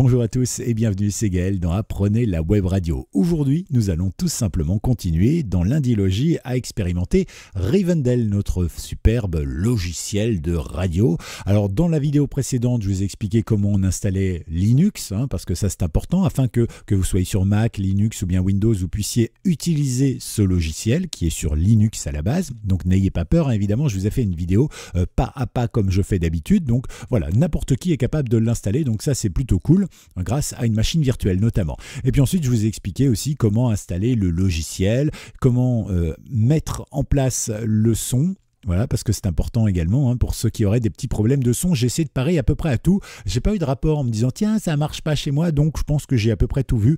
Bonjour à tous et bienvenue, c'est Gaël dans Apprenez la web radio. Aujourd'hui, nous allons tout simplement continuer dans l'indilogie à expérimenter Rivendell, notre superbe logiciel de radio. Alors dans la vidéo précédente, je vous ai expliqué comment on installait Linux, hein, parce que ça c'est important, afin que, que vous soyez sur Mac, Linux ou bien Windows, vous puissiez utiliser ce logiciel qui est sur Linux à la base. Donc n'ayez pas peur, hein, évidemment, je vous ai fait une vidéo euh, pas à pas comme je fais d'habitude. Donc voilà, n'importe qui est capable de l'installer, donc ça c'est plutôt cool grâce à une machine virtuelle notamment. Et puis ensuite, je vous ai expliqué aussi comment installer le logiciel, comment euh, mettre en place le son. Voilà, parce que c'est important également hein, pour ceux qui auraient des petits problèmes de son. j'essaie de parer à peu près à tout. J'ai pas eu de rapport en me disant tiens ça marche pas chez moi, donc je pense que j'ai à peu près tout vu.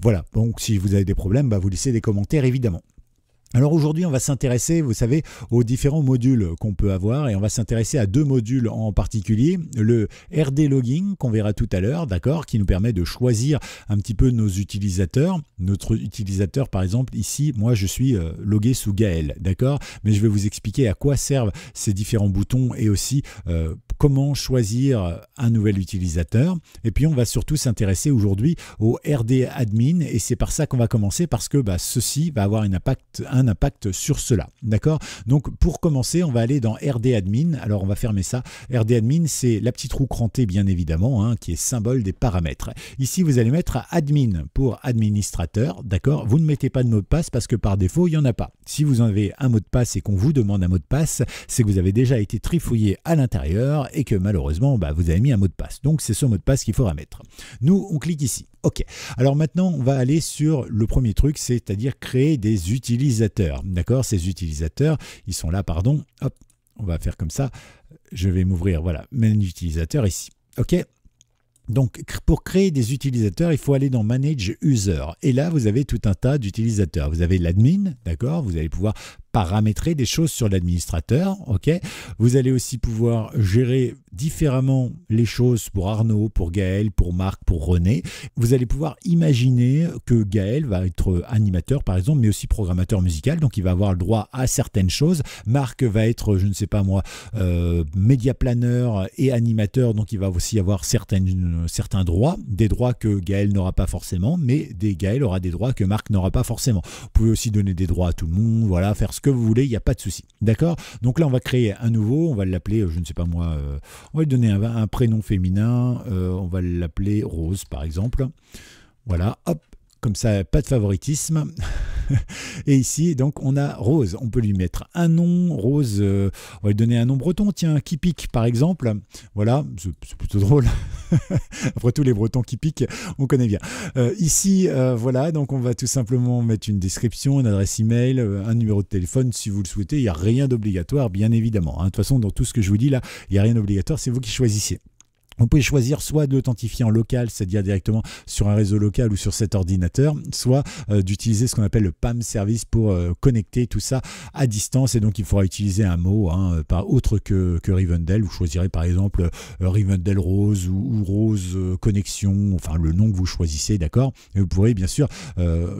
Voilà. Donc si vous avez des problèmes, bah, vous laissez des commentaires évidemment. Alors aujourd'hui, on va s'intéresser, vous savez, aux différents modules qu'on peut avoir et on va s'intéresser à deux modules en particulier, le RD logging qu'on verra tout à l'heure, d'accord, qui nous permet de choisir un petit peu nos utilisateurs. Notre utilisateur, par exemple, ici, moi je suis euh, logué sous Gaël, d'accord, mais je vais vous expliquer à quoi servent ces différents boutons et aussi euh, comment choisir un nouvel utilisateur. Et puis on va surtout s'intéresser aujourd'hui au RD admin et c'est par ça qu'on va commencer parce que bah, ceci va avoir un impact impact sur cela. D'accord Donc pour commencer, on va aller dans RD Admin. Alors on va fermer ça. RD Admin, c'est la petite roue crantée bien évidemment, hein, qui est symbole des paramètres. Ici, vous allez mettre Admin pour administrateur. D'accord Vous ne mettez pas de mot de passe parce que par défaut, il n'y en a pas. Si vous avez un mot de passe et qu'on vous demande un mot de passe, c'est que vous avez déjà été trifouillé à l'intérieur et que malheureusement, bah, vous avez mis un mot de passe. Donc c'est ce mot de passe qu'il faut mettre Nous, on clique ici. Ok, alors maintenant on va aller sur le premier truc, c'est-à-dire créer des utilisateurs. D'accord Ces utilisateurs, ils sont là, pardon. Hop, on va faire comme ça. Je vais m'ouvrir, voilà, manage utilisateur ici. Ok donc, pour créer des utilisateurs, il faut aller dans Manage User. Et là, vous avez tout un tas d'utilisateurs. Vous avez l'admin, d'accord Vous allez pouvoir paramétrer des choses sur l'administrateur. ok vous allez aussi pouvoir gérer différemment les choses pour Arnaud, pour Gaël, pour Marc, pour René. Vous allez pouvoir imaginer que Gaël va être animateur par exemple, mais aussi programmateur musical, donc il va avoir le droit à certaines choses. Marc va être, je ne sais pas moi, euh, média planeur et animateur, donc il va aussi avoir certaines, certains droits, des droits que Gaël n'aura pas forcément, mais des Gaël aura des droits que Marc n'aura pas forcément. Vous pouvez aussi donner des droits à tout le monde, voilà, faire ce que vous voulez, il n'y a pas de souci. D'accord Donc là, on va créer un nouveau, on va l'appeler, euh, je ne sais pas moi, euh, on va lui donner un, prénom féminin, euh, on va l'appeler Rose par exemple. Voilà, hop, comme ça, pas de favoritisme. Et ici, donc, on a Rose. On peut lui mettre un nom. Rose, on va lui donner un nom breton. Tiens, qui pique, par exemple. Voilà, c'est plutôt drôle. Après tous les Bretons qui piquent, on connaît bien. Euh, ici, euh, voilà, donc on va tout simplement mettre une description, une adresse email, euh, un numéro de téléphone si vous le souhaitez. Il n'y a rien d'obligatoire, bien évidemment. Hein. De toute façon, dans tout ce que je vous dis là, il n'y a rien d'obligatoire, c'est vous qui choisissez. Vous pouvez choisir soit d'authentifier en local, c'est-à-dire directement sur un réseau local ou sur cet ordinateur, soit euh, d'utiliser ce qu'on appelle le PAM service pour euh, connecter tout ça à distance. Et donc, il faudra utiliser un mot, hein, euh, pas autre que, que, Rivendell. Vous choisirez par exemple Rivendell Rose ou, Rose Connexion, enfin le nom que vous choisissez, d'accord Et vous pourrez bien sûr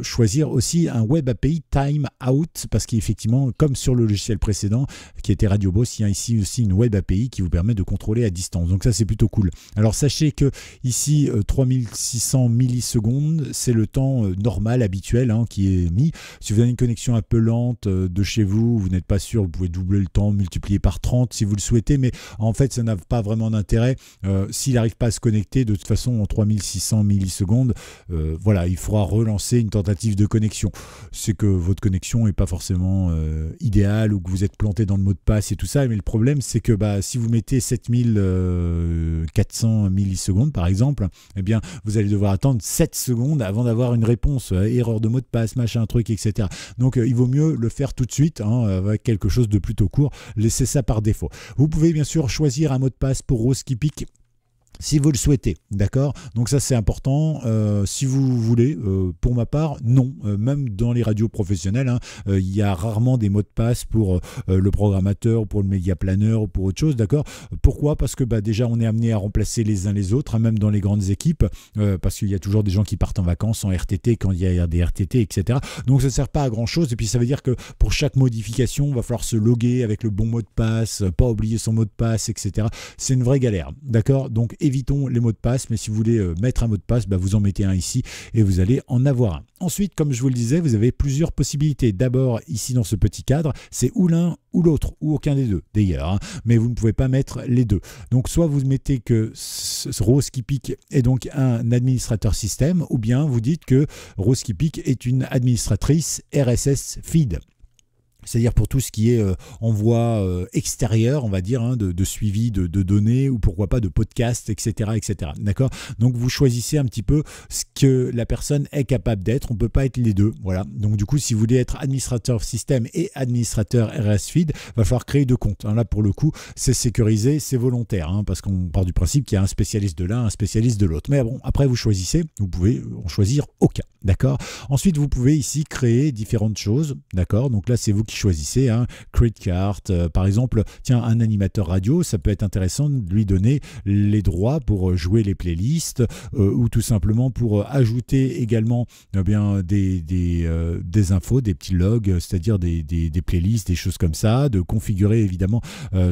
choisir aussi un Web API Time Out, parce qu'effectivement, comme sur le logiciel précédent qui était Radio Boss, il y a ici aussi une Web API qui vous permet de contrôler à distance. Donc, ça, c'est plutôt cool. Alors sachez que ici, 3600 euh, millisecondes, c'est le temps euh, normal, habituel, hein, qui est mis. Si vous avez une connexion un peu lente euh, de chez vous, vous n'êtes pas sûr, vous pouvez doubler le temps, multiplier par 30 si vous le souhaitez, mais en fait, ça n'a pas vraiment d'intérêt. S'il n'arrive pas à se connecter, de toute façon, en 3600 millisecondes, voilà, il faudra relancer une tentative de connexion. C'est que votre connexion n'est pas forcément idéale ou que vous êtes planté dans le mot de passe et tout ça, mais le problème, c'est que bah, si vous mettez 7000 400 millisecondes par exemple, eh bien vous allez devoir attendre 7 secondes avant d'avoir une réponse, euh, erreur de mot de passe, machin, truc, etc. Donc euh, il vaut mieux le faire tout de suite hein, euh, avec quelque chose de plutôt court, laissez ça par défaut. Vous pouvez bien sûr choisir un mot de passe pour Rose qui pique si vous le souhaitez. D'accord Donc ça c'est important. Euh, si vous voulez, euh, pour ma part, non. Euh, même dans les radios professionnelles, hein, il y a rarement des mots de passe pour le programmateur, pour le planeur, pour autre chose. D'accord Pourquoi Parce que bah, déjà on est amené à remplacer les uns les autres, hein, même dans les grandes équipes, parce qu'il y a toujours des gens qui partent en vacances en RTT quand il y a des RTT, etc. Donc ça ne sert pas à grand chose. Et puis ça veut dire que pour chaque modification, il va falloir se loguer avec le bon mot de passe, pas oublier son mot de passe, etc. C'est une vraie galère. D'accord Donc évitons les mots de passe, mais si vous voulez euh, mettre un mot de passe, bah, vous en mettez un ici et vous allez en avoir un. Ensuite, comme je vous le disais, vous avez plusieurs possibilités. D'abord, ici dans ce petit cadre, c'est ou l'un ou l'autre, ou aucun des deux, d'ailleurs, hein, mais vous ne pouvez pas mettre les deux. Donc, soit vous mettez que Rose qui pique est donc un administrateur système, ou bien vous dites que Rose qui pique est une administratrice RSS feed c'est-à-dire pour tout ce qui est euh, envoi euh, extérieur, on va dire, hein, de, suivi de, données ou pourquoi pas de podcast etc. D'accord Donc vous choisissez un petit peu ce que la personne est capable d'être. On ne peut pas être les deux. Voilà. Donc du coup, si vous voulez être administrateur système et administrateur RS Feed, va falloir créer deux comptes. Hein, là, pour le coup, c'est sécurisé, c'est volontaire, hein, parce qu'on part du principe qu'il y a un spécialiste de l'un, un spécialiste de l'autre. Mais bon, après, vous choisissez, vous pouvez en choisir aucun. D'accord Ensuite, vous pouvez ici créer différentes choses. D'accord Donc là, c'est vous qui choisissez, un hein. credit card euh, par exemple, tiens, un animateur radio, ça peut être intéressant de lui donner les droits pour euh, jouer les playlists euh, ou tout simplement pour ajouter également eh bien, des, des, infos, des petits logs, c'est-à-dire des, playlists, des choses comme ça, de configurer évidemment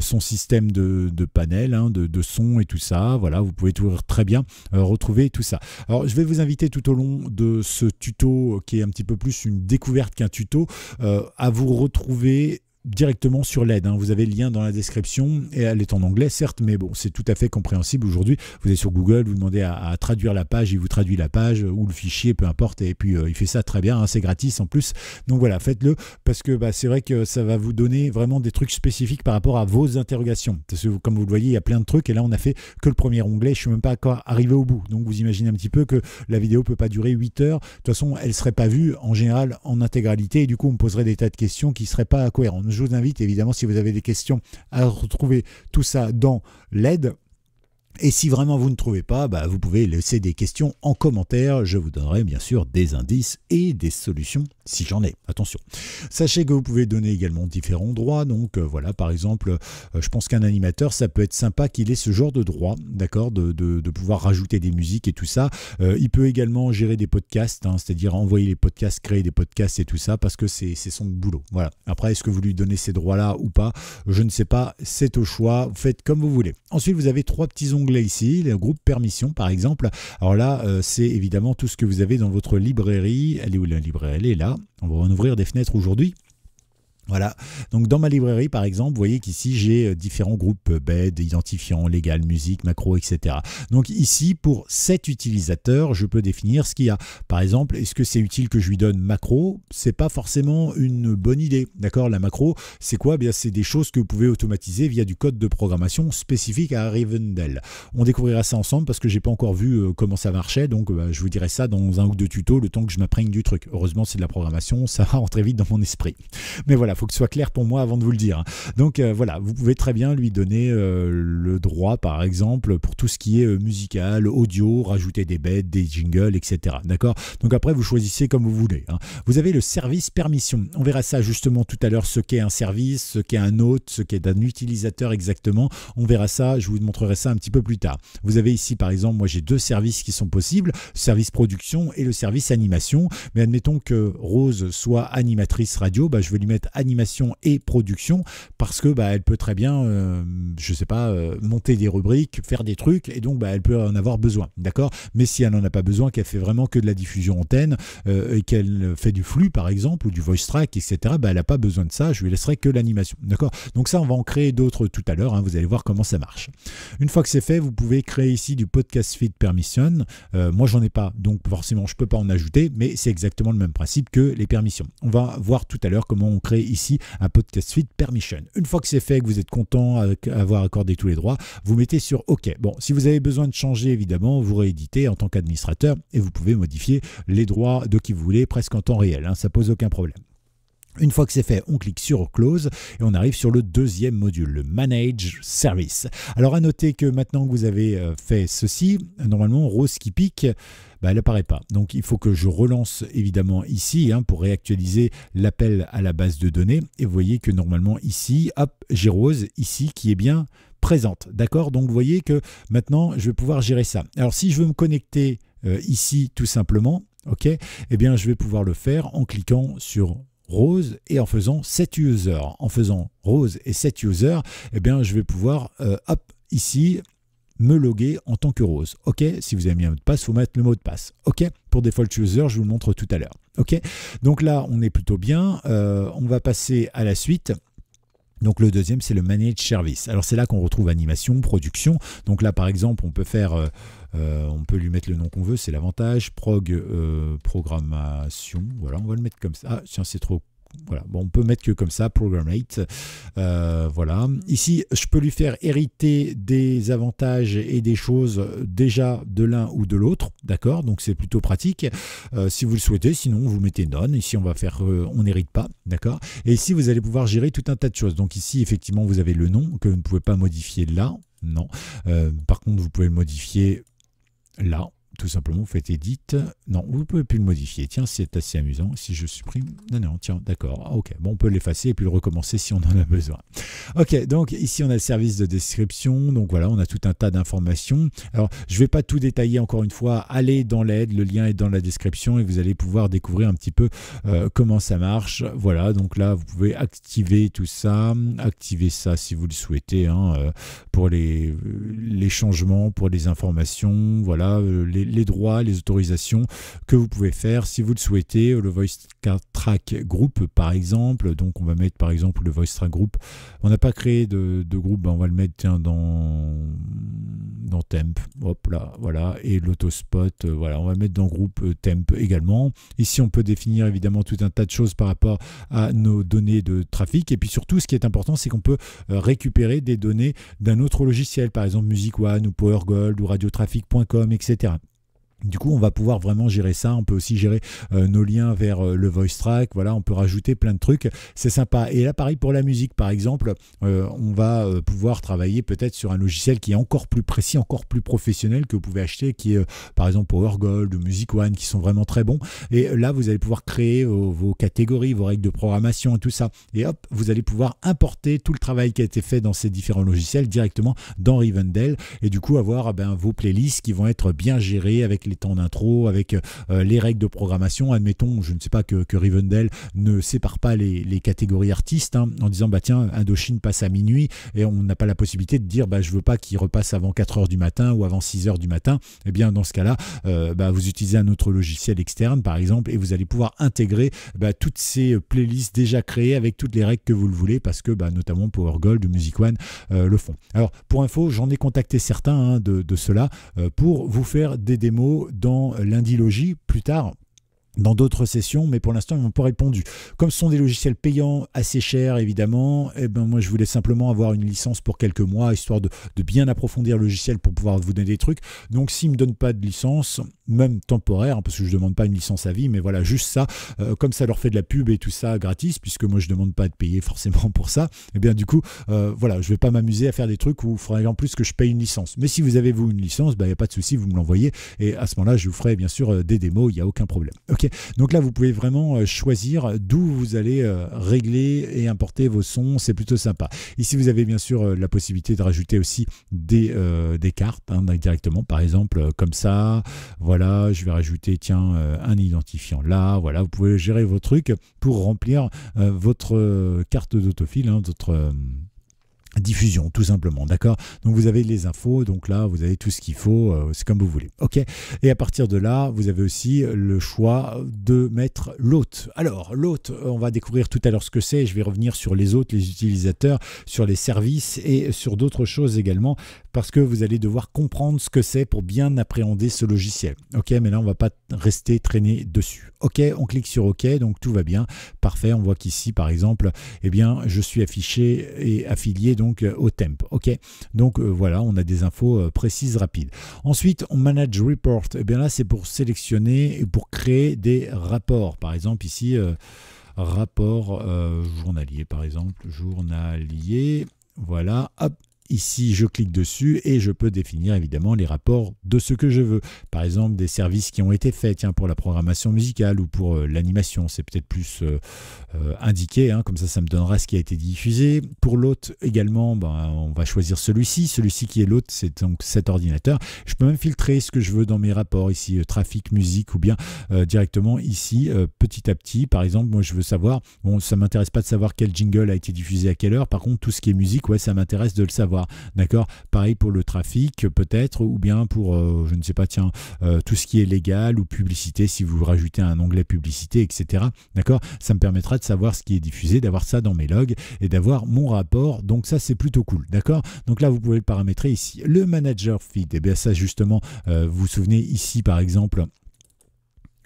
son système de, de panel, hein, de, son et tout ça. Voilà, vous pouvez tout, très bien retrouver tout ça. Alors, je vais vous inviter tout au long de ce tuto qui est un petit peu plus une découverte qu'un tuto à vous retrouver trouver directement sur l'aide. Hein. Vous avez le lien dans la description et elle est en anglais, certes, mais bon, c'est tout à fait compréhensible aujourd'hui. Vous êtes sur Google, vous demandez à, traduire la page, il vous traduit la page ou le fichier, peu importe, et puis euh, il fait ça très bien, hein, c'est gratis en plus. Donc voilà, faites-le parce que bah, c'est vrai que ça va vous donner vraiment des trucs spécifiques par rapport à vos interrogations. Parce que comme vous le voyez, il y a plein de trucs et là on a fait que le premier onglet, je suis même pas encore arrivé au bout. Donc vous imaginez un petit peu que la vidéo peut pas durer 8 heures. De toute façon, elle serait pas vue en général en intégralité et du coup on me poserait des tas de questions qui seraient pas cohérentes je vous invite évidemment, si vous avez des questions, à retrouver tout ça dans l'aide. Et si vraiment vous ne trouvez pas, bah, vous pouvez laisser des questions en commentaire. Je vous donnerai bien sûr des indices et des solutions si j'en ai, attention. Sachez que vous pouvez donner également différents droits, donc euh, voilà, par exemple, euh, je pense qu'un animateur, ça peut être sympa qu'il ait ce genre de droit, d'accord, de, pouvoir rajouter des musiques et tout ça. Euh, il peut également gérer des podcasts, hein, c'est-à-dire envoyer les podcasts, créer des podcasts et tout ça, parce que c'est son boulot. Voilà. Après, est-ce que vous lui donnez ces droits-là ou pas Je ne sais pas, c'est au choix, faites comme vous voulez. Ensuite, vous avez trois petits onglets ici, le groupe permission par exemple. Alors là, c'est évidemment tout ce que vous avez dans votre librairie. Elle est où la librairie Elle est là on va en ouvrir des fenêtres aujourd'hui. Voilà. Donc dans ma librairie, par exemple, vous voyez qu'ici j'ai euh, différents groupes euh, BED, identifiants, légal, musique, macro, etc. Donc ici, pour cet utilisateur, je peux définir ce qu'il y a. Par exemple, est-ce que c'est utile que je lui donne macro C'est pas forcément une bonne idée, d'accord La macro, c'est quoi eh c'est des choses que vous pouvez automatiser via du code de programmation spécifique à Rivendell. On découvrira ça ensemble parce que j'ai pas encore vu euh, comment ça marchait, donc bah, je vous dirai ça dans un ou deux tutos le temps que je m'apprenne du truc. Heureusement, c'est de la programmation, ça rentre très vite dans mon esprit. Mais voilà faut que ce soit clair pour moi avant de vous le dire. Hein. Donc euh, voilà, vous pouvez très bien lui donner euh, le droit, par exemple, pour tout ce qui est euh, musical, audio, rajouter des bêtes, des jingles, etc. D'accord Donc après, vous choisissez comme vous voulez. Hein. Vous avez le service permission. On verra ça justement tout à l'heure, ce qu'est un service, ce qu'est un hôte, ce qu'est un utilisateur exactement. On verra ça, je vous montrerai ça un petit peu plus tard. Vous avez ici, par exemple, moi j'ai deux services qui sont possibles, service production et le service animation. Mais admettons que Rose soit animatrice radio, bah, je vais lui mettre animatrice animation et production parce que bah, elle peut très bien, euh, je sais pas, euh, monter des rubriques, faire des trucs et donc bah, elle peut en avoir besoin, d'accord Mais si elle n'en a pas besoin, qu'elle fait vraiment que de la diffusion antenne euh, et qu'elle fait du flux par exemple ou du voice track, etc., bah, elle n'a pas besoin de ça, je lui laisserai que l'animation, d'accord Donc ça, on va en créer d'autres tout à l'heure, hein, vous allez voir comment ça marche. Une fois que c'est fait, vous pouvez créer ici du podcast feed permission. moi, j'en ai pas, donc forcément, je peux pas en ajouter, mais c'est exactement le même principe que les permissions. On va voir tout à l'heure comment on crée ici ici un podcast suite permission. Une fois que c'est fait, que vous êtes content d'avoir accordé tous les droits, vous mettez sur OK. Bon, si vous avez besoin de changer, évidemment, vous rééditez en tant qu'administrateur et vous pouvez modifier les droits de qui vous voulez presque en temps réel. Hein. ça pose aucun problème. Une fois que c'est fait, on clique sur Close et on arrive sur le deuxième module, le Manage Service. Alors à noter que maintenant que vous avez euh, fait ceci, normalement Rose qui pique, bah, elle n'apparaît pas. Donc il faut que je relance évidemment ici hein, pour réactualiser l'appel à la base de données. Et vous voyez que normalement ici, hop, j'ai Rose ici qui est bien présente. D'accord Donc vous voyez que maintenant je vais pouvoir gérer ça. Alors si je veux me connecter euh, ici tout simplement, ok, eh bien je vais pouvoir le faire en cliquant sur rose et en faisant set user. En faisant rose et set user, eh bien, je vais pouvoir, euh, hop, ici, me loguer en tant que rose. OK, si vous avez mis un mot de passe, il faut mettre le mot de passe. OK, pour default user, je vous le montre tout à l'heure. OK, donc là, on est plutôt bien. Euh, on va passer à la suite. Donc le deuxième, c'est le managed service. Alors c'est là qu'on retrouve animation, production. Donc là, par exemple, on peut faire, euh, euh, on peut lui mettre le nom qu'on veut, c'est l'avantage. Prog euh, programmation. Voilà, on va le mettre comme ça. Ah, tiens, c'est trop voilà, on peut mettre que comme ça, programmate. Euh, voilà. Ici, je peux lui faire hériter des avantages et des choses déjà de l'un ou de l'autre, d'accord Donc c'est plutôt pratique. Euh, si vous le souhaitez, sinon vous mettez none. Ici, on va faire, euh, on n'hérite pas, d'accord Et ici, vous allez pouvoir gérer tout un tas de choses. Donc ici, effectivement, vous avez le nom que vous ne pouvez pas modifier là, non. par contre, vous pouvez le modifier là tout simplement, vous faites edit. Non, vous ne pouvez plus le modifier. Tiens, c'est assez amusant. Si je supprime. Non, non, tiens, d'accord. Ah, ok, bon, on peut l'effacer et puis le recommencer si on en a besoin. Ok, donc ici, on a le service de description. Donc voilà, on a tout un tas d'informations. Alors, je ne vais pas tout détailler encore une fois. Allez dans l'aide, le lien est dans la description et vous allez pouvoir découvrir un petit peu euh, comment ça marche. Voilà, donc là, vous pouvez activer tout ça, activer ça si vous le souhaitez hein, euh, pour les, euh, les changements, pour les informations, voilà, les les droits, les autorisations que vous pouvez faire si vous le souhaitez. Le Voice Track Group, par exemple. Donc, on va mettre par exemple le Voice Track Group. On n'a pas créé de, groupe, ben, on va le mettre dans, dans Temp. Hop là, voilà. Et l'autospot, euh, voilà. On va mettre dans groupe euh, Temp également. Ici, on peut définir évidemment tout un tas de choses par rapport à nos données de trafic. Et puis surtout, ce qui est important, c'est qu'on peut euh, récupérer des données d'un autre logiciel, par exemple Music One ou Power Gold ou radiotrafic.com, etc. Du coup, on va pouvoir vraiment gérer ça. On peut aussi gérer euh, nos liens vers euh, le voice track. Voilà, on peut rajouter plein de trucs. C'est sympa. Et là, pareil pour la musique, par exemple, euh, on va pouvoir travailler peut-être sur un logiciel qui est encore plus précis, encore plus professionnel que vous pouvez acheter, qui est par exemple pour Gold ou Music One, qui sont vraiment très bons. Et là, vous allez pouvoir créer vos, catégories, vos règles de programmation et tout ça. Et hop, vous allez pouvoir importer tout le travail qui a été fait dans ces différents logiciels directement dans Rivendell. Et du coup, avoir ah ben, vos playlists qui vont être bien gérées avec les temps d'intro, avec euh, les règles de programmation. Admettons, je ne sais pas que, que Rivendell ne sépare pas les, catégories artistes hein, en disant bah tiens, Indochine passe à minuit et on n'a pas la possibilité de dire bah je veux pas qu'il repasse avant 4 h du matin ou avant 6 h du matin. et eh bien dans ce cas-là, euh, bah, vous utilisez un autre logiciel externe par exemple et vous allez pouvoir intégrer bah, toutes ces playlists déjà créées avec toutes les règles que vous le voulez parce que bah, notamment Power Gold ou Music One euh, le font. Alors pour info, j'en ai contacté certains hein, de, de ceux-là pour vous faire des démos dans lundi l'indilogie plus tard dans d'autres sessions, mais pour l'instant, ils m'ont pas répondu. Comme ce sont des logiciels payants assez chers, évidemment, eh ben, moi, je voulais simplement avoir une licence pour quelques mois, histoire de, de bien approfondir le logiciel pour pouvoir vous donner des trucs. Donc, s'ils ne me donnent pas de licence, même temporaire, hein, parce que je ne demande pas une licence à vie, mais voilà, juste ça, euh, comme ça leur fait de la pub et tout ça gratis, puisque moi je ne demande pas de payer forcément pour ça, et eh bien du coup, euh, voilà, je ne vais pas m'amuser à faire des trucs où il faudrait en plus que je paye une licence. Mais si vous avez vous une licence, il bah, n'y a pas de souci, vous me l'envoyez, et à ce moment-là, je vous ferai bien sûr euh, des démos, il n'y a aucun problème. Ok, donc là, vous pouvez vraiment choisir d'où vous allez régler et importer vos sons, c'est plutôt sympa. Ici, vous avez bien sûr la possibilité de rajouter aussi des, des cartes hein, directement, par exemple, comme ça, voilà je vais rajouter, tiens, euh, un identifiant là, voilà, vous pouvez gérer vos trucs pour remplir euh, votre euh, carte d'autofile, hein, votre diffusion, tout simplement, d'accord Donc vous avez les infos, donc là vous avez tout ce qu'il faut, euh, c'est comme vous voulez, ok Et à partir de là, vous avez aussi le choix de mettre l'hôte. Alors l'hôte, euh, on va découvrir tout à l'heure ce que c'est, je vais revenir sur les autres les utilisateurs, sur les services et sur d'autres choses également, parce que vous allez devoir comprendre ce que c'est pour bien appréhender ce logiciel, ok Mais là on va pas rester traîner dessus, ok On clique sur ok, donc tout va bien, parfait, on voit qu'ici par exemple, eh bien je suis affiché et affilié donc euh, au temp. Ok, donc euh, voilà, on a des infos euh, précises, rapides. Ensuite, on manage report. Et eh bien là, c'est pour sélectionner et pour créer des rapports. Par exemple, ici, rapport journalier, par exemple, journalier. Voilà, hop, Ici, je clique dessus et je peux définir évidemment les rapports de ce que je veux. Par exemple, des services qui ont été faits pour la programmation musicale ou pour euh, l'animation. C'est peut-être plus euh, euh, indiqué, hein, comme ça, ça me donnera ce qui a été diffusé. Pour l'hôte également, ben, on va choisir celui-ci. Celui-ci qui est l'autre, c'est donc cet ordinateur. Je peux même filtrer ce que je veux dans mes rapports ici, trafic, musique ou bien directement ici, petit à petit. Par exemple, moi, je veux savoir, bon, ça m'intéresse pas de savoir quel jingle a été diffusé à quelle heure. Par contre, tout ce qui est musique, ouais, ça m'intéresse de le savoir. D'accord Pareil pour le trafic, peut-être, ou bien pour, euh, je ne sais pas, tiens, euh, tout ce qui est légal ou publicité, si vous rajoutez un onglet publicité, etc. D'accord Ça me permettra de savoir ce qui est diffusé, d'avoir ça dans mes logs et d'avoir mon rapport. Donc, ça, c'est plutôt cool. D'accord Donc là, vous pouvez le paramétrer ici. Le manager feed, et eh bien ça, justement, euh, vous vous souvenez ici, par exemple,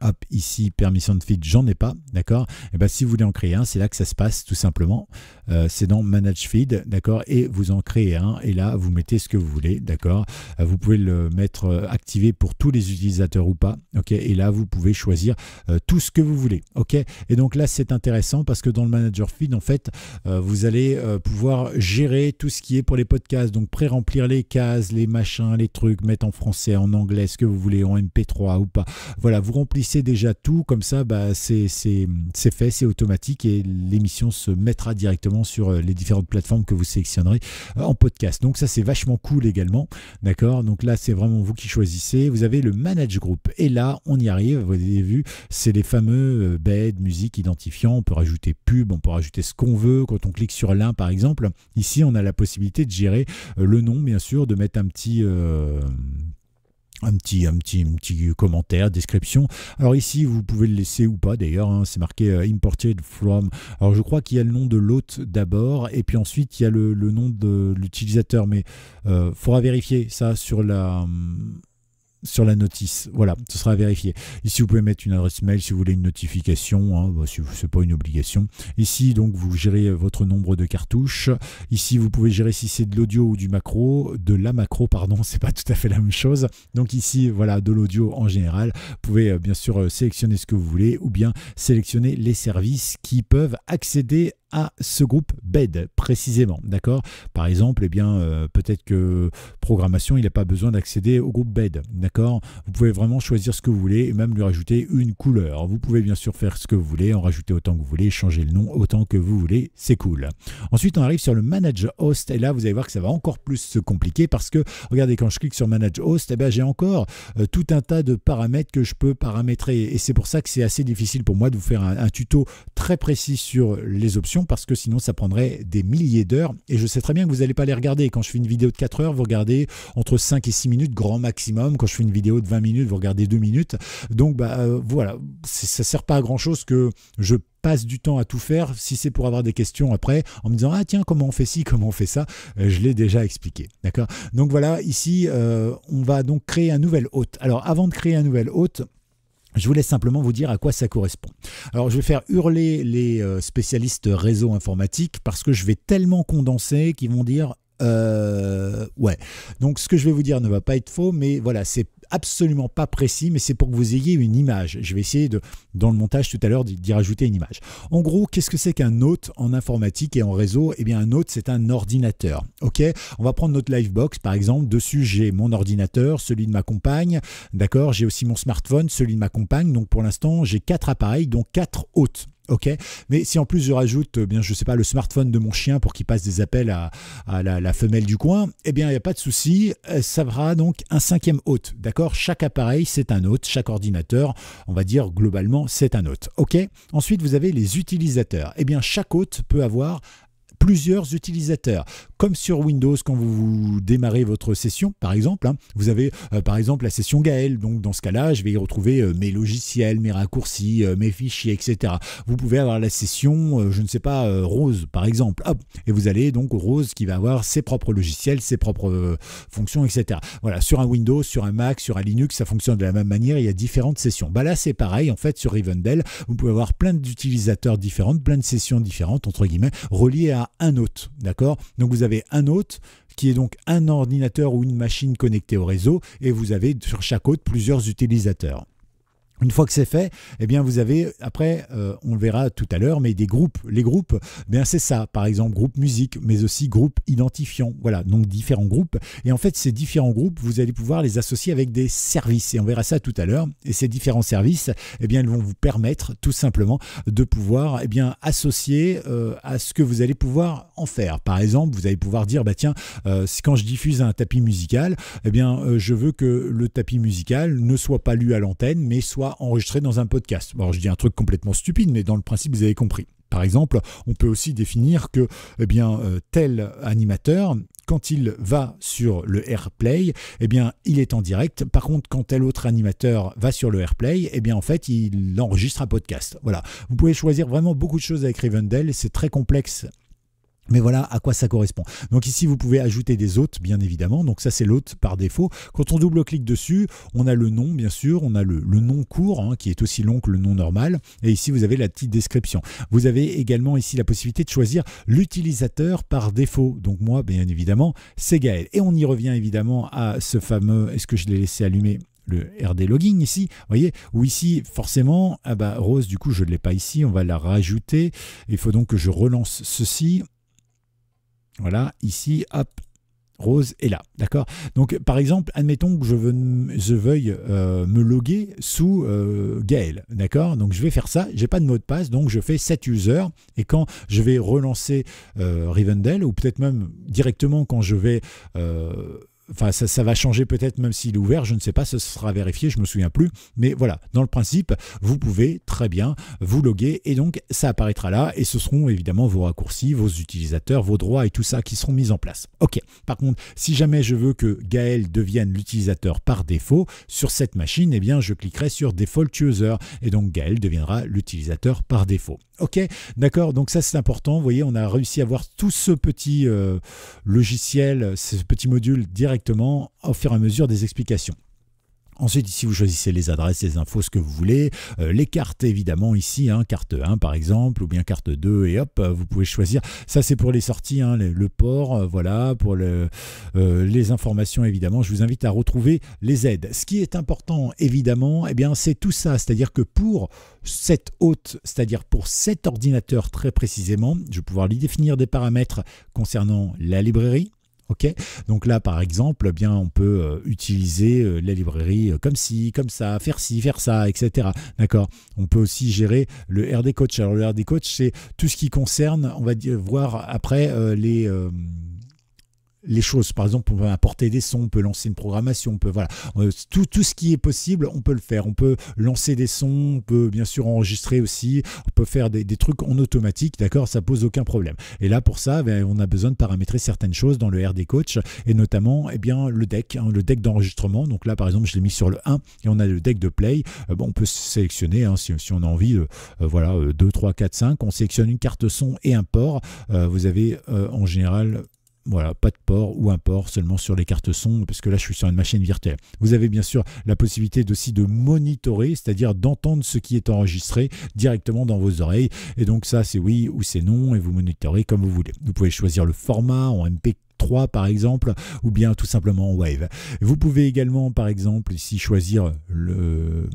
hop, ici, permission de feed, j'en ai pas, d'accord Et eh bien, si vous voulez en créer un, c'est là que ça se passe, tout simplement. Euh, c'est dans Manage Feed, d'accord Et vous en créez un, et là, vous mettez ce que vous voulez, d'accord euh, Vous pouvez le mettre euh, activé pour tous les utilisateurs ou pas, ok Et là, vous pouvez choisir tout ce que vous voulez, ok Et donc là, c'est intéressant parce que dans le Manager Feed, en fait, vous allez pouvoir gérer tout ce qui est pour les podcasts, donc pré-remplir les cases, les machins, les trucs, mettre en français, en anglais, ce que vous voulez, en MP3 ou pas. Voilà, vous remplissez déjà tout, comme ça bah, c'est fait, c'est automatique et l'émission se mettra directement sur euh, les différentes plateformes que vous sélectionnerez euh, en podcast. Donc ça c'est vachement cool également, d'accord Donc là c'est vraiment vous qui choisissez. Vous avez le Manage Group et là on y arrive, vous avez vu, c'est les fameux euh, bed, musique, identifiant, on peut rajouter pub, on peut rajouter ce qu'on veut quand on clique sur l'un par exemple. Ici on a la possibilité de gérer le nom bien sûr, de mettre un petit un petit, un, petit, petit commentaire, description. Alors ici, vous pouvez le laisser ou pas d'ailleurs, hein. c'est marqué euh, Imported from. Alors je crois qu'il y a le nom de l'hôte d'abord, et puis ensuite il y a le, nom de l'utilisateur, mais il euh, faudra vérifier ça sur la... Hum, sur la notice. Voilà, ce sera vérifié. Ici, vous pouvez mettre une adresse mail si vous voulez une notification, hein, bah, si ce n'est pas une obligation. Ici, donc, vous gérez euh, votre nombre de cartouches. Ici, vous pouvez gérer si c'est de l'audio ou du macro, de la macro, pardon, c'est pas tout à fait la même chose. Donc ici, voilà, de l'audio en général. Vous pouvez euh, bien sûr euh, sélectionner ce que vous voulez ou bien sélectionner les services qui peuvent accéder à ce groupe BED précisément. D'accord Par exemple, et eh bien, euh, peut-être que programmation, il n'a pas besoin d'accéder au groupe BED. D'accord Vous pouvez vraiment choisir ce que vous voulez et même lui rajouter une couleur. Vous pouvez bien sûr faire ce que vous voulez, en rajouter autant que vous voulez, changer le nom autant que vous voulez. C'est cool. Ensuite, on arrive sur le Manage Host et là, vous allez voir que ça va encore plus se compliquer parce que, regardez, quand je clique sur Manage Host, et eh j'ai encore euh, tout un tas de paramètres que je peux paramétrer et c'est pour ça que c'est assez difficile pour moi de vous faire un tuto très précis sur les options parce que sinon ça prendrait des milliers d'heures et je sais très bien que vous n'allez pas les regarder. Quand je fais une vidéo de 4 heures, vous regardez entre 5 et 6 minutes grand maximum. Quand je fais une vidéo de 20 minutes, vous regardez 2 minutes. Donc bah, euh, voilà, ça ne sert pas à grand chose que je passe du temps à tout faire si c'est pour avoir des questions après en me disant ah tiens comment on fait ci comment on fait ça euh, je l'ai déjà expliqué d'accord donc voilà ici euh, on va donc créer un nouvel hôte alors avant de créer un nouvel hôte je voulais simplement vous dire à quoi ça correspond. Alors je vais faire hurler les euh, spécialistes réseau informatique parce que je vais tellement condenser qu'ils vont dire euh, ouais. Donc ce que je vais vous dire ne va pas être faux, mais voilà, c'est absolument pas précis, mais c'est pour que vous ayez une image. Je vais essayer de, dans le montage tout à l'heure d'y rajouter une image. En gros, qu'est-ce que c'est qu'un hôte en informatique et en réseau Eh bien, un hôte, c'est un ordinateur. Ok On va prendre notre Livebox, par exemple. Dessus, j'ai mon ordinateur, celui de ma compagne. D'accord J'ai aussi mon smartphone, celui de ma compagne. Donc, pour l'instant, j'ai quatre appareils, donc quatre hôtes. Ok, mais si en plus je rajoute, eh bien, je sais pas, le smartphone de mon chien pour qu'il passe des appels à, la, femelle du coin, eh bien, il n'y a pas de souci, euh, ça fera donc un cinquième hôte, d'accord chaque appareil, c'est un hôte. Chaque ordinateur, on va dire globalement, c'est un hôte. OK Ensuite, vous avez les utilisateurs. Eh bien, chaque hôte peut avoir plusieurs utilisateurs. Comme sur Windows, quand vous démarrez votre session, par exemple, hein, vous avez euh, par exemple la session Gaël. Donc dans ce cas-là, je vais y retrouver euh, mes logiciels, mes raccourcis, euh, mes fichiers, etc. Vous pouvez avoir la session, je ne sais pas, Rose, par exemple. et vous allez donc Rose qui va avoir ses propres logiciels, ses propres fonctions, etc. Voilà, sur un Windows, sur un Mac, sur un Linux, ça fonctionne de la même manière. Il y a différentes sessions. Bah là, c'est pareil. En fait, sur Rivendell, vous pouvez avoir plein d'utilisateurs différents, plein de sessions différentes, entre guillemets, reliées à un hôte, d'accord Donc vous avez un hôte qui est donc un ordinateur ou une machine connectée au réseau et vous avez sur chaque hôte plusieurs utilisateurs. Une fois que c'est fait, eh bien vous avez après, euh, on le verra tout à l'heure, mais des groupes. Les groupes, eh bien c'est ça. Par exemple, groupe musique, mais aussi groupe identifiant. Voilà, donc différents groupes. Et en fait, ces différents groupes, vous allez pouvoir les associer avec des services. Et on verra ça tout à l'heure. Et ces différents services, eh bien, ils vont vous permettre tout simplement de pouvoir, bien, associer euh, à ce que vous allez pouvoir en faire. Par exemple, vous allez pouvoir dire, bah tiens, euh, quand je diffuse un tapis musical, bien, je veux que le tapis musical ne soit pas lu à l'antenne, mais soit enregistré dans un podcast. Alors je dis un truc complètement stupide, mais dans le principe, vous avez compris. Par exemple, on peut aussi définir que eh bien, euh, tel animateur, quand il va sur le AirPlay, eh bien, il est en direct. Par contre, quand tel autre animateur va sur le AirPlay, eh bien, en fait, il enregistre un podcast. Voilà. Vous pouvez choisir vraiment beaucoup de choses avec Rivendell. C'est très complexe mais voilà à quoi ça correspond. Donc ici, vous pouvez ajouter des hôtes, bien évidemment. Donc ça, c'est l'hôte par défaut. Quand on double-clique dessus, on a le nom, bien sûr. On a le, nom court, hein, qui est aussi long que le nom normal. Et ici, vous avez la petite description. Vous avez également ici la possibilité de choisir l'utilisateur par défaut. Donc moi, bien évidemment, c'est Gaël. Et on y revient évidemment à ce fameux... Est-ce que je l'ai laissé allumer le RD logging ici, Vous voyez, ou ici forcément, ah bah Rose du coup je ne l'ai pas ici, on va la rajouter, il faut donc que je relance ceci, voilà, ici, hop, rose est là. D'accord Donc, par exemple, admettons que je, veux, veuille euh, me loguer sous euh, Gaël. D'accord Donc, je vais faire ça. J'ai pas de mot de passe, donc je fais set user. Et quand je vais relancer euh, Rivendell, ou peut-être même directement quand je vais enfin ça, va changer peut-être même s'il est ouvert, je ne sais pas, ce sera vérifié, je me souviens plus, mais voilà, dans le principe, vous pouvez très bien vous loguer et donc ça apparaîtra là et ce seront évidemment vos raccourcis, vos utilisateurs, vos droits et tout ça qui seront mis en place. Ok, par contre, si jamais je veux que Gaël devienne l'utilisateur par défaut sur cette machine, eh bien je cliquerai sur Default User et donc Gaël deviendra l'utilisateur par défaut. Ok, d'accord. Donc ça c'est important. Vous voyez, on a réussi à voir tout ce petit euh, logiciel, ce petit module directement au fur et à mesure des explications. Ensuite, ici, vous choisissez les adresses, les infos, ce que vous voulez. Euh, les cartes, évidemment, ici, hein, carte 1 par exemple, ou bien carte 2, et hop, euh, vous pouvez choisir. Ça, c'est pour les sorties, hein, le, port, euh, voilà, pour les informations, évidemment. Je vous invite à retrouver les aides. Ce qui est important, évidemment, eh bien, c'est tout ça. C'est-à-dire que pour cette hôte, c'est-à-dire pour cet ordinateur très précisément, je vais pouvoir lui définir des paramètres concernant la librairie, donc là, par exemple, eh bien, on peut euh, utiliser euh, la librairie euh, comme ci, comme ça, faire ci, faire ça, etc. D'accord. On peut aussi gérer le RD Coach. Alors le RD Coach, c'est tout ce qui concerne, on va dire, voir après les les choses. Par exemple, on peut apporter des sons, on peut lancer une programmation, on peut voilà, euh, tout, tout ce qui est possible, on peut le faire. On peut lancer des sons, on peut bien sûr enregistrer aussi, on peut faire des, des trucs en automatique, d'accord, ça pose aucun problème. Et là, pour ça, ben, on a besoin de paramétrer certaines choses dans le RD Coach et notamment, eh bien, le deck, hein, le deck d'enregistrement. Donc là, par exemple, je l'ai mis sur le 1 et on a le deck de play. Euh, on peut sélectionner hein, si, on a envie, euh, voilà, 2, 3, 4, 5. On sélectionne une carte son et un port. vous avez en général voilà, pas de port ou un port seulement sur les cartes son, parce que là je suis sur une machine virtuelle. Vous avez bien sûr la possibilité aussi de monitorer, c'est-à-dire d'entendre ce qui est enregistré directement dans vos oreilles. Et donc ça c'est oui ou c'est non, et vous monitorez comme vous voulez. Vous pouvez choisir le format en mp 3 par exemple, ou bien tout simplement en Wave. Vous pouvez également par exemple ici choisir le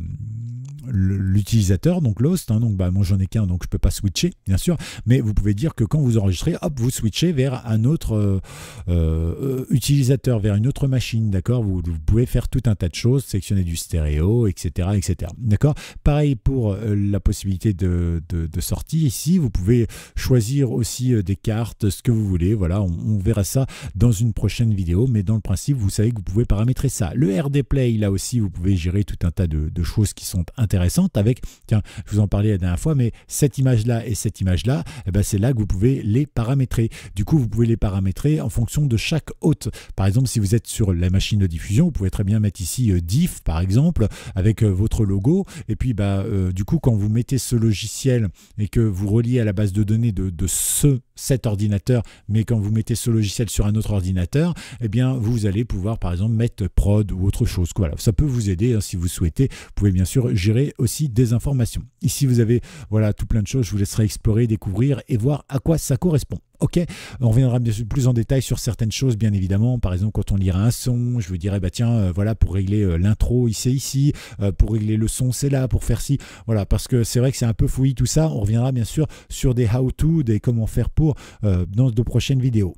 l'utilisateur, donc l'host, hein, donc bah, moi j'en ai qu'un, donc je peux pas switcher, bien sûr, mais vous pouvez dire que quand vous enregistrez, hop, vous switchez vers un autre euh, euh, utilisateur, vers une autre machine, d'accord vous, pouvez faire tout un tas de choses, sélectionner du stéréo, etc., etc. D'accord Pareil pour euh, la possibilité de, sortie ici, vous pouvez choisir aussi des cartes, ce que vous voulez, voilà, on, verra ça dans une prochaine vidéo, mais dans le principe, vous savez que vous pouvez paramétrer ça. Le RD Play, là aussi, vous pouvez gérer tout un tas de, de choses qui sont intéressantes intéressante avec, tiens, je vous en parlais la dernière fois, mais cette image-là et cette image-là, eh ben c'est là que vous pouvez les paramétrer. Du coup, vous pouvez les paramétrer en fonction de chaque hôte. Par exemple, si vous êtes sur la machine de diffusion, vous pouvez très bien mettre ici euh, diff, par exemple, avec euh, votre logo. Et puis, bah, euh, du coup, quand vous mettez ce logiciel et que vous reliez à la base de données de, de ce cet ordinateur, mais quand vous mettez ce logiciel sur un autre ordinateur, eh bien, vous allez pouvoir, par exemple, mettre prod ou autre chose. Voilà, ça peut vous aider hein, si vous souhaitez. Vous pouvez bien sûr gérer aussi des informations. Ici, vous avez voilà tout plein de choses. Je vous laisserai explorer, découvrir et voir à quoi ça correspond. Ok, on reviendra plus en détail sur certaines choses, bien évidemment. Par exemple, quand on lira un son, je vous dirai, bah tiens, euh, voilà, pour régler euh, l'intro, c'est ici, euh, pour régler le son, c'est là, pour faire ci. Voilà, parce que c'est vrai que c'est un peu fouillis tout ça. On reviendra bien sûr sur des how-to, des comment faire pour dans de prochaines vidéos.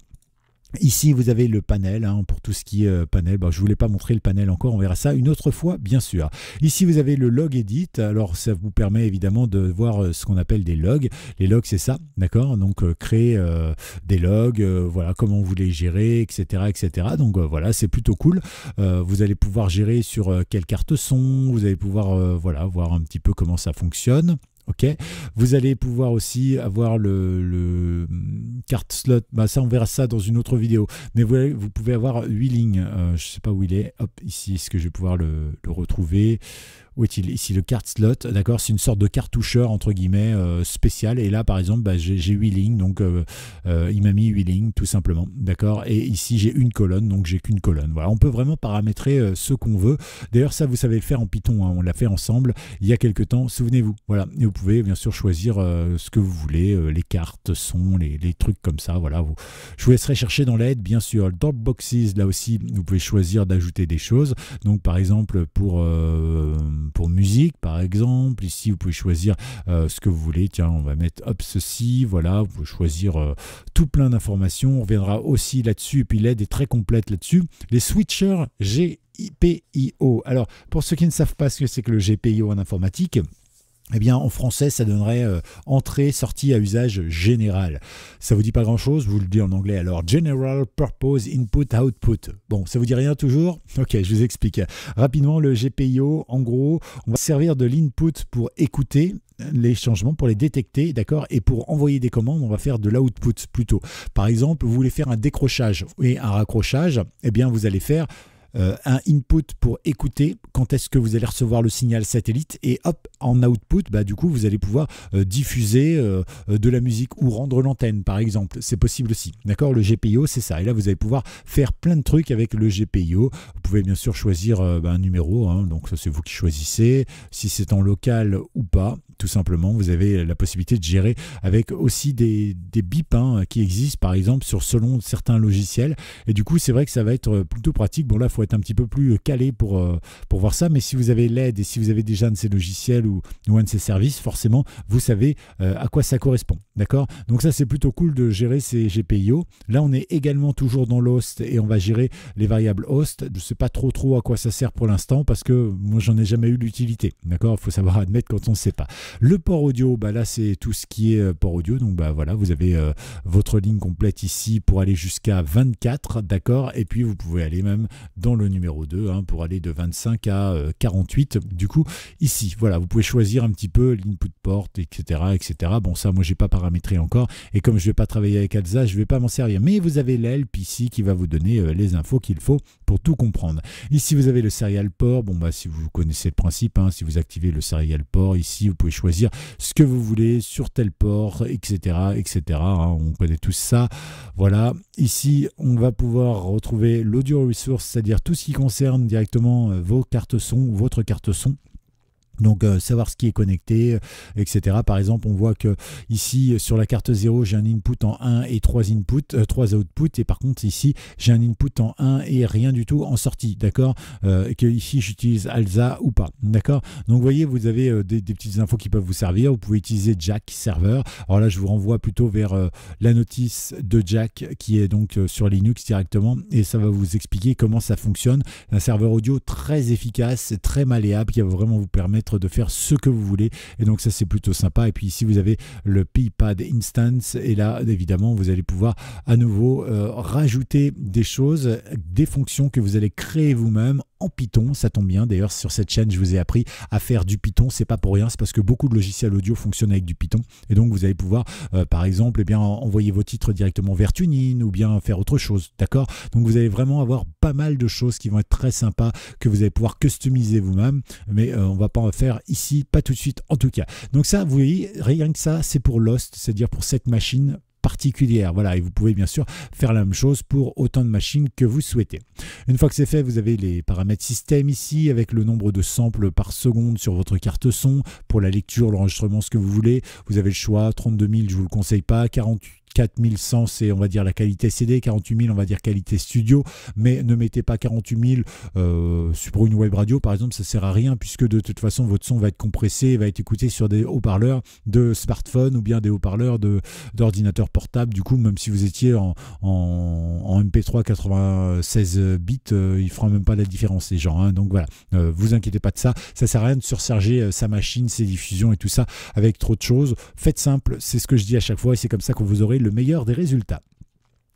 Ici, vous avez le panel, hein, pour tout ce qui est euh, panel. je ne voulais pas montrer le panel encore, on verra ça une autre fois, bien sûr. Ici, vous avez le log edit. Alors, ça vous permet évidemment de voir euh, ce qu'on appelle des logs. Les logs, c'est ça, d'accord Donc, euh, créer des logs, voilà, comment vous les gérez, etc. etc. Donc, voilà, c'est plutôt cool. vous allez pouvoir gérer sur quelles cartes sont, vous allez pouvoir, voilà, voir un petit peu comment ça fonctionne. Ok. Vous allez pouvoir aussi avoir le, le mm, carte slot. Bah ça, on verra ça dans une autre vidéo. Mais vous, pouvez avoir 8 lignes. je euh, je sais pas où il est. Hop, ici, est-ce que je vais pouvoir le, le retrouver où est-il Ici, le card slot, d'accord C'est une sorte de cartoucheur, entre guillemets, euh, spécial. Et là, par exemple, bah, j'ai 8 lignes, donc euh, euh, il m'a mis 8 lignes, tout simplement, d'accord Et ici, j'ai une colonne, donc j'ai qu'une colonne. Voilà, on peut vraiment paramétrer ce qu'on veut. D'ailleurs, ça, vous savez le faire en Python, hein, on l'a fait ensemble il y a quelques temps, souvenez-vous. Voilà, et vous pouvez bien sûr choisir ce que vous voulez, les cartes, sons, les, trucs comme ça, voilà. Vous... Je vous laisserai chercher dans l'aide, bien sûr. Dropboxes, là aussi, vous pouvez choisir d'ajouter des choses. Donc, par exemple, pour pour musique, par exemple. Ici, vous pouvez choisir euh, ce que vous voulez. Tiens, on va mettre hop ceci. Voilà, vous pouvez choisir euh, tout plein d'informations. On reviendra aussi là-dessus. Et puis l'aide est très complète là-dessus. Les switchers GPIO. Alors, pour ceux qui ne savent pas ce que c'est que le GPIO en informatique, eh bien, en français, ça donnerait euh, entrée, sortie à usage général. Ça vous dit pas grand-chose, vous le dis en anglais. Alors, General Purpose Input Output. Bon, ça vous dit rien toujours Ok, je vous explique. Rapidement, le GPIO, en gros, on va servir de l'input pour écouter les changements pour les détecter, d'accord Et pour envoyer des commandes, on va faire de l'output plutôt. Par exemple, vous voulez faire un décrochage et un raccrochage, eh bien, vous allez faire euh, un input pour écouter quand est-ce que vous allez recevoir le signal satellite et hop en output bah du coup vous allez pouvoir euh, diffuser euh, de la musique ou rendre l'antenne par exemple c'est possible aussi d'accord le GPIO c'est ça et là vous allez pouvoir faire plein de trucs avec le GPIO vous pouvez bien sûr choisir bah, un numéro hein, donc ça c'est vous qui choisissez si c'est en local ou pas tout simplement. Vous avez euh, la possibilité de gérer avec aussi des, des bips hein, qui existent par exemple sur selon certains logiciels. Et du coup, c'est vrai que ça va être euh, plutôt pratique. Bon, là, il faut être un petit peu plus euh, calé pour, pour voir ça. Mais si vous avez l'aide et si vous avez déjà un de ces logiciels ou, ou un de ces services, forcément, vous savez à quoi ça correspond. D'accord Donc, ça, c'est plutôt cool de gérer ces GPIO. Là, on est également toujours dans l'host et on va gérer les variables host. Je ne sais pas trop, trop à quoi ça sert pour l'instant parce que moi, j'en ai jamais eu l'utilité. D'accord Il faut savoir admettre quand on ne sait pas. Le port audio, bah là c'est tout ce qui est euh, port audio. Donc bah voilà, vous avez euh, votre ligne complète ici pour aller jusqu'à 24, d'accord Et puis vous pouvez aller même dans le numéro 2 hein, pour aller de 25 à 48. Euh, du coup, ici, voilà, vous pouvez choisir un petit peu l'input port, etc., etc. Bon, ça, moi j'ai pas paramétré encore. Et comme je vais pas travailler avec Alsa, je vais pas m'en servir. Mais vous avez l'help ici qui va vous donner les infos qu'il faut pour tout comprendre. Ici, vous avez le serial port. Bon bah si vous connaissez le principe, hein, si vous activez le serial port ici, vous pouvez choisir ce que vous voulez sur tel port, etc. etc. Hein, on connaît tous ça. Voilà, ici on va pouvoir retrouver l'audio resource, c'est-à-dire tout ce qui concerne directement euh, vos cartes son ou votre carte son donc euh, savoir ce qui est connecté, euh, etc. Par exemple, on voit que ici sur la carte 0, j'ai un input en 1 et 3 inputs, 3 euh, outputs, et par contre ici j'ai un input en 1 et rien du tout en sortie, d'accord Que ici j'utilise Alza ou pas, d'accord Donc vous voyez, vous avez des, petites infos qui peuvent vous servir. Vous pouvez utiliser Jack serveur. Alors là, je vous renvoie plutôt vers la notice de Jack qui est donc sur Linux directement, et ça va vous expliquer comment ça fonctionne. Un serveur audio très efficace, très malléable, qui va vraiment vous permettre de faire ce que vous voulez. Et donc ça c'est plutôt sympa. Et puis ici vous avez le PiPad Instance et là évidemment vous allez pouvoir à nouveau euh, rajouter des choses, des fonctions que vous allez créer vous-même en Python. Ça tombe bien. D'ailleurs, sur cette chaîne, je vous ai appris à faire du Python. C'est pas pour rien. C'est parce que beaucoup de logiciels audio fonctionnent avec du Python. Et donc, vous allez pouvoir, euh, par exemple, et eh bien, envoyer vos titres directement vers Tunin ou bien faire autre chose. D'accord Donc, vous allez vraiment avoir pas mal de choses qui vont être très sympas, que vous allez pouvoir customiser vous-même. Mais euh, on va pas en faire ici, pas tout de suite en tout cas. Donc, ça, vous voyez, rien que ça, c'est pour Lost, c'est-à-dire pour cette machine particulière. Voilà, et vous pouvez bien sûr faire la même chose pour autant de machines que vous souhaitez. Une fois que c'est fait, vous avez les paramètres système ici avec le nombre de samples par seconde sur votre carte son pour la lecture, l'enregistrement, ce que vous voulez. Vous avez le choix 32 000, je vous le conseille pas, 48 4100, c'est on va dire la qualité CD, 48000 on va dire qualité studio, mais ne mettez pas 48000 euh, sur une web radio, par exemple, ça sert à rien puisque de toute façon votre son va être compressé, va être écouté sur des haut-parleurs de smartphone ou bien des haut-parleurs d'ordinateur portable. Du coup, même si vous étiez en, en, MP3 96 bits, euh, il fera même pas la différence les gens. Hein, donc voilà, euh, vous inquiétez pas de ça, ça sert à rien de surcharger sa machine, ses diffusions et tout ça avec trop de choses. Faites simple, c'est ce que je dis à chaque fois et c'est comme ça que vous aurez le meilleur des résultats.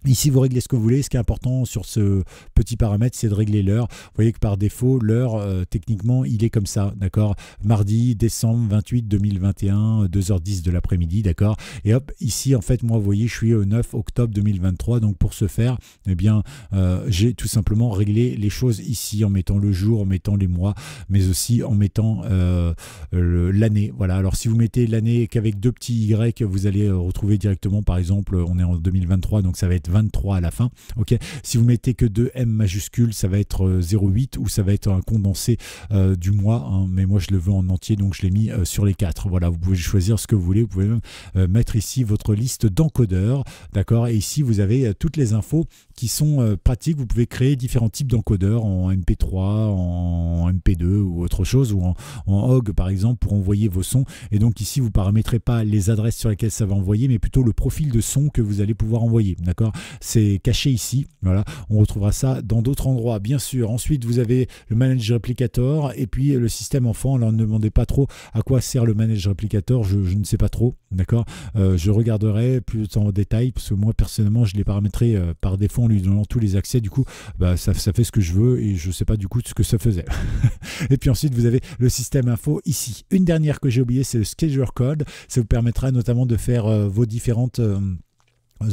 Ici, vous réglez ce que vous voulez. Ce qui est important sur ce petit paramètre, c'est de régler l'heure. Vous voyez que par défaut, l'heure, euh, techniquement, il est comme ça, d'accord Mardi, décembre 28 2021, 2h10 de l'après-midi, d'accord Et hop, ici, en fait, moi, vous voyez, je suis au 9 octobre 2023. Donc, pour ce faire, eh bien, euh, j'ai tout simplement réglé les choses ici en mettant le jour, en mettant les mois, mais aussi en mettant euh, l'année. Voilà. Alors, si vous mettez l'année qu'avec deux petits Y, vous allez retrouver directement, par exemple, on est en 2023, donc ça va être 23 à la fin. ok si vous mettez que 2 M majuscules, ça va être 0,8 euh, ou ça va être un condensé euh, du mois. Hein. mais moi, je le veux en entier, donc je l'ai mis euh, sur les quatre Voilà, vous pouvez choisir ce que vous voulez. Vous pouvez même mettre ici votre liste d'encodeurs. D'accord Et ici, vous avez toutes les infos qui sont pratiques. Vous pouvez créer différents types d'encodeurs en MP3, en MP2 ou autre chose, ou en, en par exemple, pour envoyer vos sons. Et donc ici, vous paramétrez pas les adresses sur lesquelles ça va envoyer, mais plutôt le profil de son que vous allez pouvoir envoyer. D'accord c'est caché ici. Voilà, on retrouvera ça dans d'autres endroits, bien sûr. Ensuite, vous avez le Manage Replicator et puis le système enfant. Alors, ne demandez pas trop à quoi sert le Manage Replicator, je, ne sais pas trop, d'accord euh, Je regarderai plus en détail parce que moi, personnellement, je l'ai paramétré euh, par défaut en lui donnant tous les accès. Du coup, bah, ça, fait ce que je veux et je ne sais pas du coup ce que ça faisait. et puis ensuite, vous avez le système info ici. Une dernière que j'ai oubliée, c'est le Scheduler Code. Ça vous permettra notamment de faire euh, vos différentes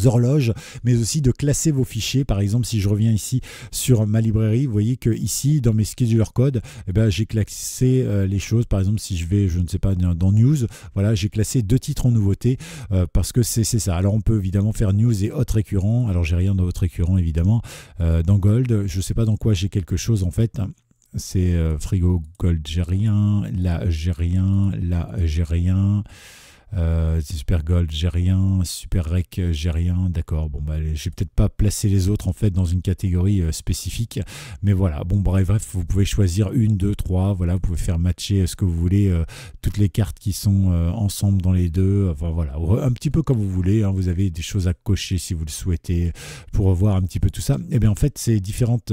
horloges, mais aussi de classer vos fichiers. Par exemple, si je reviens ici sur ma librairie, vous voyez que ici, dans mes scheduler code, eh ben, j'ai classé euh, les choses. Par exemple, si je vais, je ne sais pas, dans News, voilà, j'ai classé deux titres en nouveauté euh, parce que c'est ça. Alors, on peut évidemment faire News et autres récurrents, Alors, j'ai rien dans votre récurrent, évidemment. Euh, dans Gold, je ne sais pas dans quoi j'ai quelque chose, en fait c'est frigo gold j'ai rien là j'ai rien là j'ai rien euh, super Gold, j'ai rien. Super Rec, j'ai rien. D'accord. Bon, bah, j'ai peut-être pas placé les autres en fait dans une catégorie euh, spécifique, mais voilà. Bon, bref, bref, vous pouvez choisir une, deux, trois. Voilà, vous pouvez faire matcher euh, ce que vous voulez, euh, toutes les cartes qui sont ensemble dans les deux. Enfin voilà, un petit peu comme vous voulez. Hein, vous avez des choses à cocher si vous le souhaitez pour revoir un petit peu tout ça. Et eh bien en fait, c'est différentes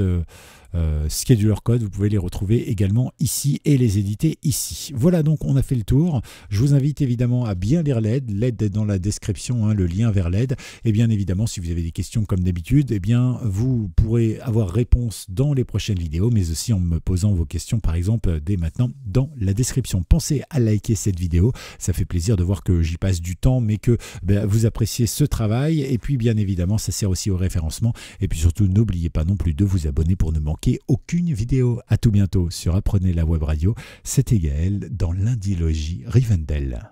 euh, scheduler code, vous pouvez les retrouver également ici et les éditer ici. Voilà donc on a fait le tour. Je vous invite évidemment à bien lire l'aide. L'aide est dans la description, hein, le lien vers l'aide. Et bien évidemment, si vous avez des questions comme d'habitude, et eh bien vous pourrez avoir réponse dans les prochaines vidéos, mais aussi en me posant vos questions par exemple dès maintenant dans la description. Pensez à liker cette vidéo, ça fait plaisir de voir que j'y passe du temps, mais que ben, vous appréciez ce travail. Et puis bien évidemment, ça sert aussi au référencement. Et puis surtout, n'oubliez pas non plus de vous abonner pour ne manquer aucune vidéo. À tout bientôt sur Apprenez la Web Radio. C'était Gaël dans l'Indilogie Rivendell.